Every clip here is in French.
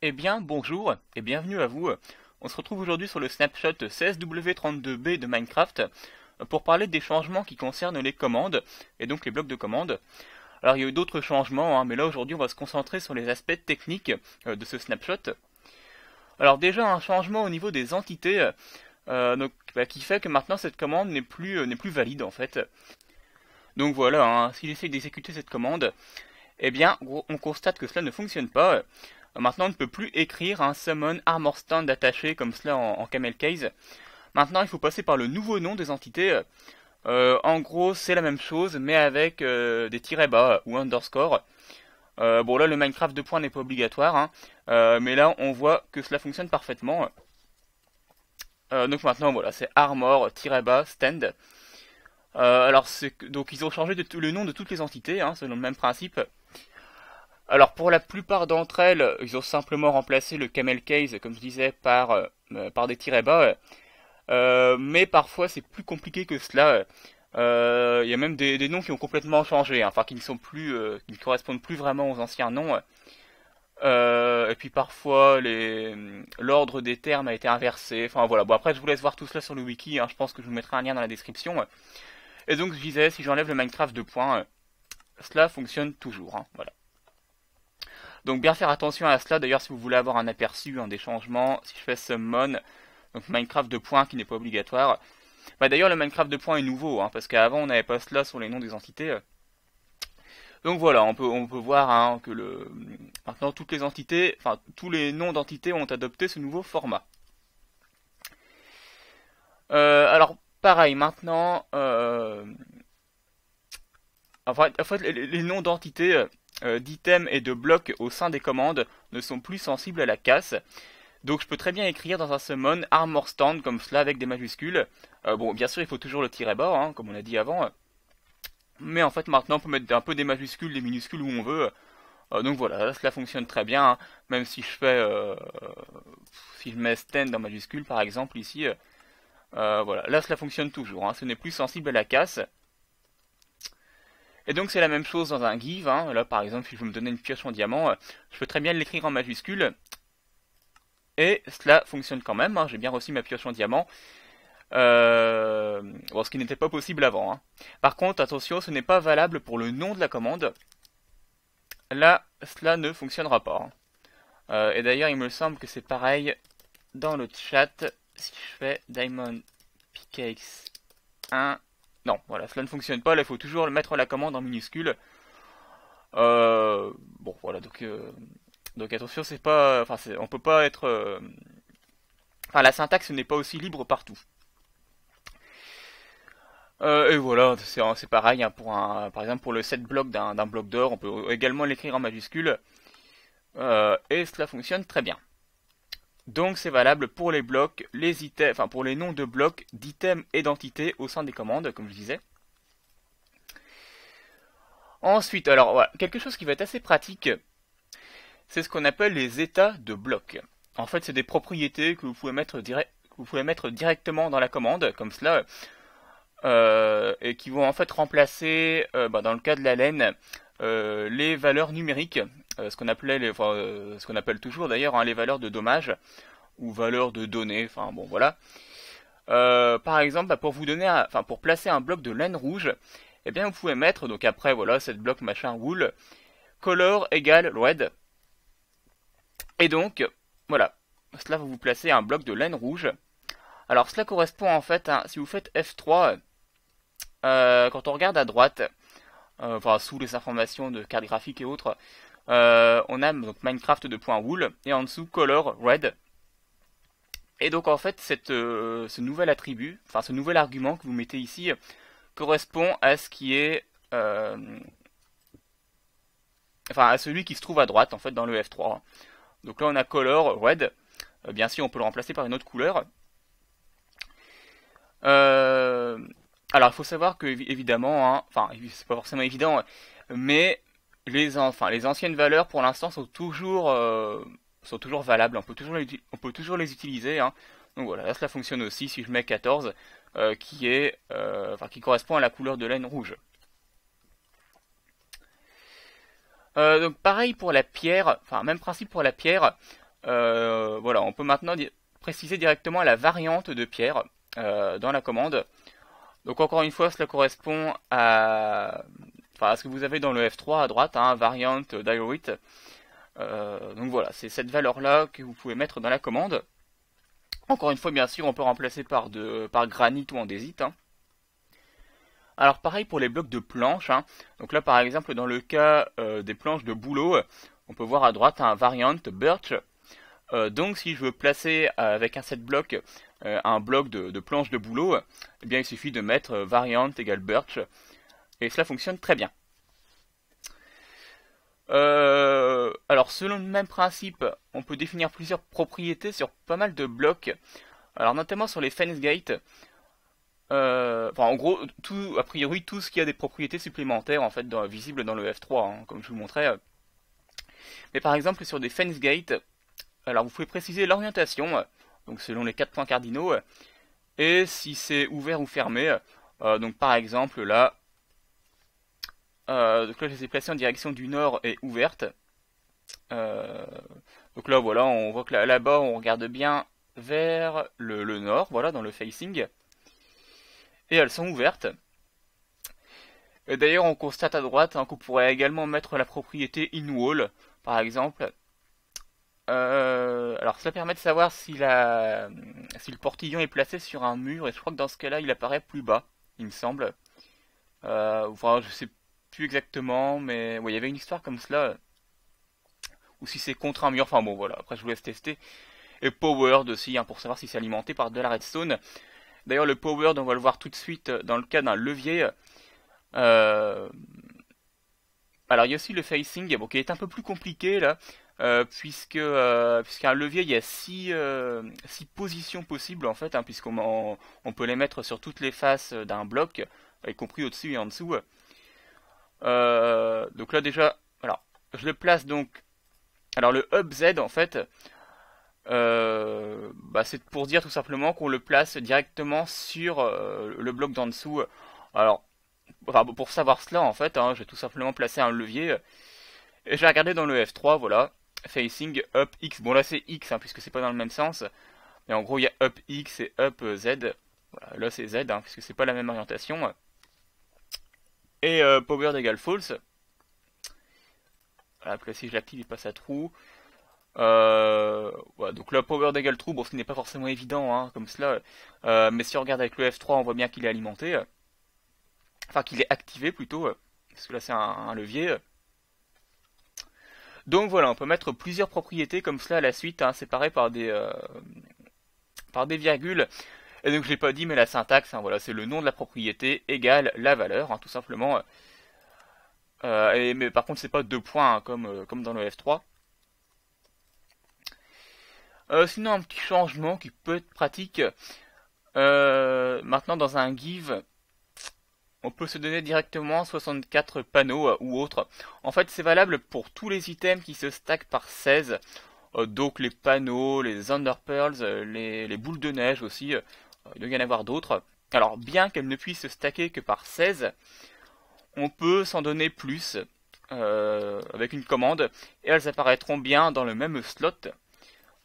Eh bien, bonjour et bienvenue à vous. On se retrouve aujourd'hui sur le snapshot 16W32B de Minecraft pour parler des changements qui concernent les commandes et donc les blocs de commandes. Alors il y a eu d'autres changements, hein, mais là aujourd'hui on va se concentrer sur les aspects techniques euh, de ce snapshot. Alors déjà un changement au niveau des entités euh, bah, qui fait que maintenant cette commande n'est plus, euh, valide en fait. Donc voilà, hein, si j'essaie d'exécuter cette commande, eh bien on constate que cela ne fonctionne pas. Maintenant, on ne peut plus écrire un summon armor stand attaché comme cela en, camel case. Maintenant, il faut passer par le nouveau nom des entités. Euh, en gros, c'est la même chose, mais avec euh, des tirets bas ou underscore. Euh, bon, là, le Minecraft 2 points n'est pas obligatoire, hein. mais là, on voit que cela fonctionne parfaitement. donc maintenant, voilà, c'est armor-bas stand. alors, donc ils ont changé le nom de toutes les entités, hein, selon le même principe. Alors pour la plupart d'entre elles, ils ont simplement remplacé le camel case, comme je disais, par, euh, euh, par des tirets bas. Euh, mais parfois c'est plus compliqué que cela. Il y a même des, noms qui ont complètement changé, hein. enfin qui ne sont plus, qui correspondent plus vraiment aux anciens noms. et puis parfois l'ordre des termes a été inversé. Enfin voilà. Bon après je vous laisse voir tout cela sur le wiki. Hein. je pense que je vous mettrai un lien dans la description. Et donc je disais, si j'enlève le Minecraft points, cela fonctionne toujours. Hein. voilà. Donc bien faire attention à cela, d'ailleurs si vous voulez avoir un aperçu des changements, si je fais summon, donc Minecraft de points qui n'est pas obligatoire. Bah, d'ailleurs le Minecraft de points est nouveau, hein, parce qu'avant on n'avait pas cela sur les noms des entités. Donc voilà, on peut, on peut voir hein, que le, maintenant toutes les entités, enfin tous les noms d'entités ont adopté ce nouveau format. Euh, alors pareil, maintenant, euh, en fait, les noms d'entités euh, euh, d'items et de blocs au sein des commandes ne sont plus sensibles à la casse. Donc je peux très bien écrire dans un summon armor stand comme cela avec des majuscules. Euh, bon, bien sûr, il faut toujours le tirer bord, hein, comme on a dit avant. Mais en fait, maintenant, on peut mettre un peu des majuscules, des minuscules où on veut. Euh, donc voilà, cela fonctionne très bien. Hein. Même si je fais, si je mets stand en majuscule, par exemple ici, voilà, là cela fonctionne toujours. Hein. Ce n'est plus sensible à la casse. Et donc c'est la même chose dans un give. Hein. Là par exemple si je veux me donner une pioche en diamant, euh, je peux très bien l'écrire en majuscule. Et cela fonctionne quand même, hein. j'ai bien reçu ma pioche en diamant. Euh, ce qui n'était pas possible avant. Hein. Par contre, attention, ce n'est pas valable pour le nom de la commande. Là, cela ne fonctionnera pas. Euh, et d'ailleurs, il me semble que c'est pareil dans le chat. Si je fais diamond pickaxe 1, non, voilà, cela ne fonctionne pas, là il faut toujours mettre la commande en minuscule. Euh, bon, voilà, donc, euh, donc attention, c'est pas, enfin, on peut pas être, euh, enfin, la syntaxe n'est pas aussi libre partout. et voilà, c'est pareil, hein, pour un, par exemple pour le set bloc d'un bloc d'or, on peut également l'écrire en majuscule, et cela fonctionne très bien. Donc c'est valable pour les blocs, les items, enfin pour les noms de blocs, d'items et d'entités au sein des commandes, comme je disais. Ensuite, alors quelque chose qui va être assez pratique, c'est ce qu'on appelle les états de blocs. En fait, c'est des propriétés que vous pouvez mettre, direct, vous pouvez mettre directement dans la commande, comme cela, euh, et qui vont en fait remplacer, euh, bah, dans le cas de la laine, euh, les valeurs numériques euh, ce qu'on appelait, euh, ce qu'on appelle toujours d'ailleurs, hein, les valeurs de dommages ou valeurs de données. Enfin bon, voilà. Euh, par exemple, bah, pour vous donner, enfin pour placer un bloc de laine rouge, eh bien vous pouvez mettre donc après voilà cette bloc machin wool color égale red. Et donc voilà, cela va vous placer un bloc de laine rouge. Alors cela correspond en fait, à, si vous faites F3, quand on regarde à droite, enfin sous les informations de carte graphique et autres, euh, on a donc Minecraft de point et en dessous color red. Et donc en fait cette, euh, ce nouvel attribut, enfin ce nouvel argument que vous mettez ici correspond à ce qui est euh, enfin à celui qui se trouve à droite en fait dans le F3. Donc là on a color red. bien sûr on peut le remplacer par une autre couleur. alors il faut savoir que évidemment, hein, enfin c'est pas forcément évident, mais les, anciennes valeurs pour l'instant sont toujours euh, valables, on peut toujours les, utiliser. Hein. Donc voilà, là cela fonctionne aussi si je mets 14, euh, euh, qui correspond à la couleur de laine rouge. donc pareil pour la pierre, enfin même principe pour la pierre. voilà, on peut maintenant préciser directement la variante de pierre dans la commande. Donc encore une fois, cela correspond à Enfin, ce que vous avez dans le F3 à droite, un hein, variant diorite. Euh, donc voilà, c'est cette valeur-là que vous pouvez mettre dans la commande. Encore une fois, bien sûr, on peut remplacer par, de, par granit ou andésite. Hein. Alors pareil pour les blocs de planches. Hein. Donc là, par exemple, dans le cas euh, des planches de boulot, on peut voir à droite un hein, variant birch. Euh, donc si je veux placer avec un set bloc un bloc de, planche de boulot, eh bien il suffit de mettre variant égale birch et cela fonctionne très bien. Euh, alors selon le même principe, on peut définir plusieurs propriétés sur pas mal de blocs. Alors notamment sur les fence gates. Euh, enfin, en gros, tout, a priori tout ce qui a des propriétés supplémentaires en fait dans, visibles dans le F3, hein, comme je vous le montrais. Mais par exemple sur des fence gates, alors vous pouvez préciser l'orientation, donc selon les quatre points cardinaux, et si c'est ouvert ou fermé. Euh, donc par exemple là, euh, donc là, je ai placés en direction du nord et ouverte. Euh, donc là, voilà, on voit que là-bas, on regarde bien vers le, nord, voilà, dans le facing. Et elles sont ouvertes. D'ailleurs, on constate à droite hein, qu'on pourrait également mettre la propriété in-wall, par exemple. Euh, alors, ça permet de savoir si, la, si le portillon est placé sur un mur, et je crois que dans ce cas-là, il apparaît plus bas, il me semble. enfin, je sais plus exactement, mais il y avait une histoire comme cela. Ou si c'est contre un mur, enfin bon voilà, après je vous laisse tester. Et Powered aussi, hein, pour savoir si c'est alimenté par de la redstone. D'ailleurs le Powered, on va le voir tout de suite dans le cas d'un levier. Euh, alors il y a aussi le facing, bon, qui est un peu plus compliqué là, euh, puisque euh, puisqu'un levier il y a 6 six, positions possibles en fait, hein, puisqu'on peut les mettre sur toutes les faces d'un bloc, y compris au-dessus et en dessous. Euh, donc là déjà, alors, je le place donc... Alors le Up Z en fait, euh, bah, c'est pour dire tout simplement qu'on le place directement sur euh, le bloc d'en dessous. Alors, pour savoir cela en fait, hein, j'ai tout simplement placé un levier. Et j'ai regardé dans le F3, voilà, facing up X. Bon là c'est X hein, puisque c'est pas dans le même sens. Mais en gros il y a up X et up Z. là c'est Z hein, puisque c'est pas la même orientation. Et euh, Power false. si je l'active, il passe à true. Euh, donc là power égal true, bon, ce n'est pas forcément évident hein, comme cela, euh, mais si on regarde avec le F3, on voit bien qu'il est alimenté, enfin qu'il est activé plutôt, parce que là c'est un, levier. Donc voilà, on peut mettre plusieurs propriétés comme cela à la suite, hein. séparées par des, par des virgules. Et donc je l'ai pas dit, mais la syntaxe, hein, voilà, c'est le nom de la propriété égale la valeur, hein, tout simplement. Euh, euh, mais par contre, c'est pas deux points hein, comme, euh, comme dans le F3. sinon, un petit changement qui peut être pratique. maintenant, dans un give, on peut se donner directement 64 panneaux ou autres. En fait, c'est valable pour tous les items qui se stackent par 16 donc les panneaux, les underpearls, pearls, les boules de neige aussi, il doit y en avoir d'autres. Alors bien qu'elles ne puissent se stacker que par 16, on peut s'en donner plus euh, avec une commande et elles apparaîtront bien dans le même slot.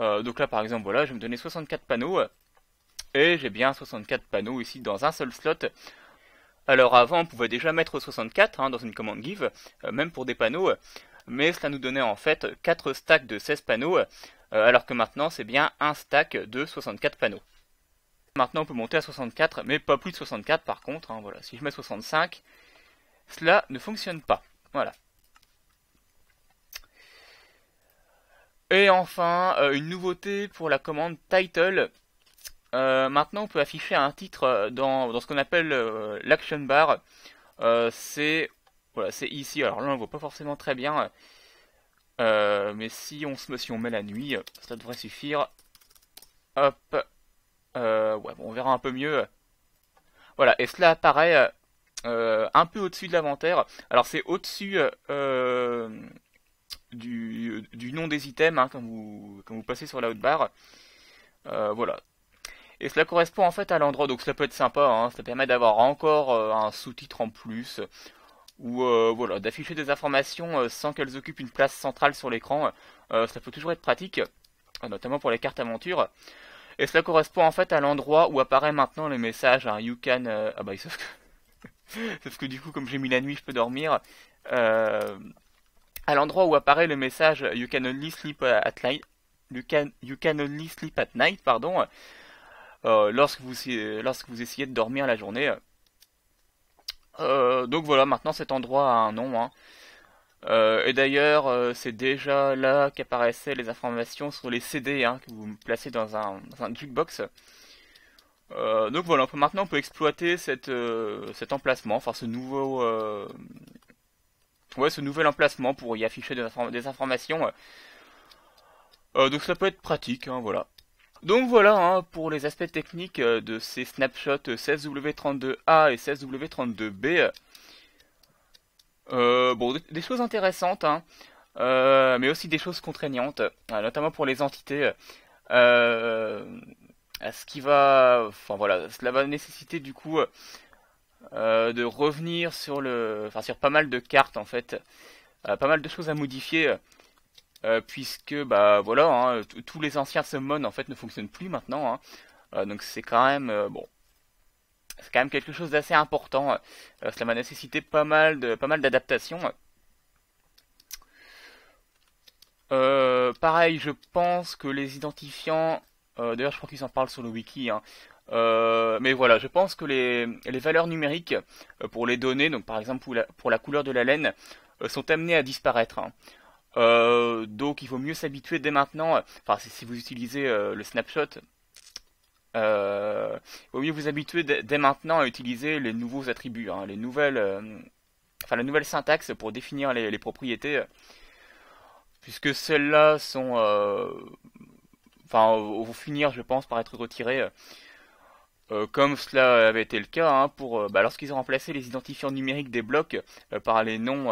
Euh, donc là par exemple voilà, je vais me donner 64 panneaux et j'ai bien 64 panneaux ici dans un seul slot. Alors avant on pouvait déjà mettre 64 hein, dans une commande give, euh, même pour des panneaux, mais cela nous donnait en fait 4 stacks de 16 panneaux alors que maintenant c'est bien un stack de 64 panneaux. Maintenant, on peut monter à 64, mais pas plus de 64 par contre. Hein, voilà. Si je mets 65, cela ne fonctionne pas. Voilà. Et enfin, euh, une nouveauté pour la commande title. Euh, maintenant, on peut afficher un titre euh, dans, ce qu'on appelle l'action bar. c'est voilà, c'est ici. Alors là, on ne voit pas forcément très bien. mais si on, si on met la nuit, ça devrait suffire. Hop, euh, on verra un peu mieux. Voilà, et cela apparaît euh, un peu au-dessus de l'inventaire. Alors c'est au-dessus euh, du, nom des items hein, quand, vous, passez sur la haute barre. voilà. Et cela correspond en fait à l'endroit, donc cela peut être sympa, hein. ça permet d'avoir encore un sous-titre en plus, ou voilà, d'afficher des informations sans qu'elles occupent une place centrale sur l'écran, ça peut toujours être pratique, notamment pour les cartes aventures. Et cela correspond en fait à l'endroit où apparaît maintenant le message hein, You can... Euh, ah bah sauf que... que du coup comme j'ai mis la nuit je peux dormir. Euh, à l'endroit où apparaît le message You can only sleep at night. You can, you can only sleep at night, pardon. Euh, lorsque, vous, lorsque vous essayez de dormir la journée. donc voilà, maintenant cet endroit a un nom. Hein. Euh, et d'ailleurs, euh, c'est déjà là qu'apparaissaient les informations sur les CD hein, que vous placez dans un, dans jukebox. Euh, donc voilà, maintenant on peut exploiter cet emplacement, enfin ce nouveau, ouais, ce nouvel emplacement pour y afficher des, des informations. donc ça peut être pratique, hein, voilà. Donc voilà hein, pour les aspects techniques de ces snapshots 16W32A et 16W32B. Euh, bon, des choses intéressantes, hein. euh, mais aussi des choses contraignantes, euh, notamment pour les entités. ce qui va, enfin voilà, cela va nécessiter du coup de revenir sur le, enfin sur pas mal de cartes en fait, pas mal de choses à modifier, puisque bah voilà, hein, tous les anciens summons en fait ne fonctionnent plus maintenant, hein. donc c'est quand même bon, c'est quand même quelque chose d'assez important. Euh, cela m'a nécessité pas mal pas mal d'adaptations. Euh, pareil, je pense que les identifiants, euh, d'ailleurs je crois qu'ils en parlent sur le wiki, hein. mais voilà, je pense que les, valeurs numériques pour les données, donc par exemple pour la, couleur de la laine, sont amenées à disparaître. Hein. donc il vaut mieux s'habituer dès maintenant, enfin si vous utilisez le snapshot, vaut mieux vous habituer dès maintenant à utiliser les nouveaux attributs, hein, les nouvelles, euh, enfin, la nouvelle syntaxe pour définir les, propriétés, puisque celles-là sont, euh, vont finir, je pense, par être retirées, euh, comme cela avait été le cas hein, pour, bah, lorsqu'ils ont remplacé les identifiants numériques des blocs par les noms,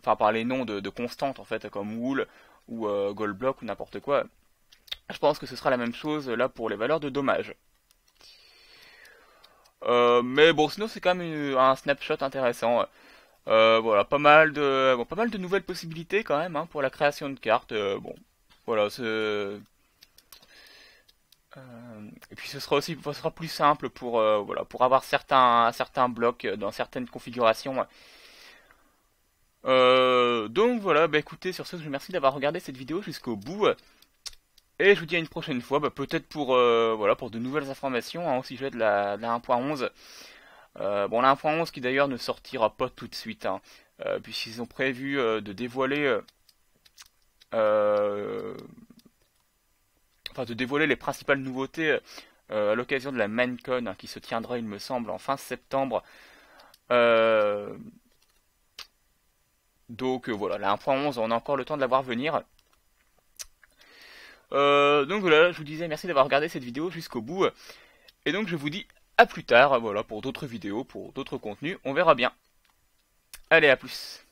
enfin, par les noms de, de, constantes en fait, comme wool ou goldblock ou n'importe quoi je pense que ce sera la même chose là pour les valeurs de dommages. Euh, mais bon, sinon c'est quand même un snapshot intéressant. Euh, voilà, pas mal de, pas mal de nouvelles possibilités quand même hein, pour la création de cartes. Euh, bon, voilà, c'est... et puis ce sera aussi, sera plus simple pour, voilà, pour avoir certains, certains blocs dans certaines configurations. donc voilà, bah écoutez, sur ce, je vous remercie d'avoir regardé cette vidéo jusqu'au bout. Et je vous dis à une prochaine fois, bah, peut-être pour, euh, voilà, pour de nouvelles informations si je vais de la, 1.11. Euh, bon, la 1.11 qui d'ailleurs ne sortira pas tout de suite, hein. euh, puisqu'ils ont prévu de dévoiler... enfin, de dévoiler les principales nouveautés à l'occasion de la Mancon, hein, qui se tiendra, il me semble, en fin septembre. Donc voilà, la 1.11, on a encore le temps de la voir venir. Euh, donc voilà, je vous disais merci d'avoir regardé cette vidéo jusqu'au bout. Et donc je vous dis à plus tard, voilà, pour d'autres vidéos, pour d'autres contenus, on verra bien. Allez, à plus